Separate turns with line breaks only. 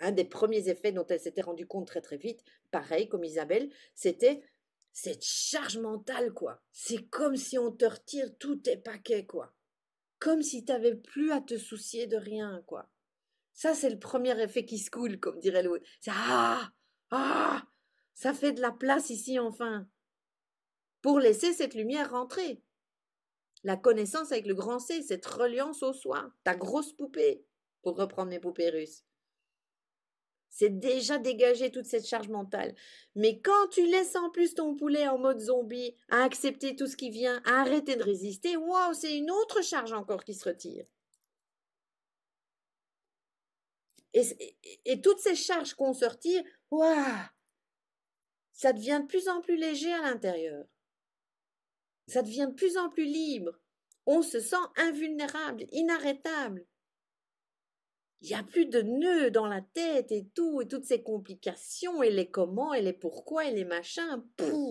un des premiers effets dont elle s'était rendue compte très très vite, pareil comme Isabelle, c'était cette charge mentale, quoi. C'est comme si on te retire tous tes paquets, quoi. Comme si tu t'avais plus à te soucier de rien, quoi. Ça, c'est le premier effet qui se coule, comme dirait l'autre. Ah, ça, ah, Ça fait de la place ici, enfin. Pour laisser cette lumière rentrer. La connaissance avec le grand C, cette reliance au soi, ta grosse poupée, pour reprendre mes poupées russes. C'est déjà dégager toute cette charge mentale. Mais quand tu laisses en plus ton poulet en mode zombie, à accepter tout ce qui vient, à arrêter de résister, waouh, c'est une autre charge encore qui se retire. Et, toutes ces charges qu'on se waouh, ça devient de plus en plus léger à l'intérieur. Ça devient de plus en plus libre. On se sent invulnérable, inarrêtable il n'y a plus de nœuds dans la tête et tout, et toutes ces complications, et les comment, et les pourquoi, et les machins.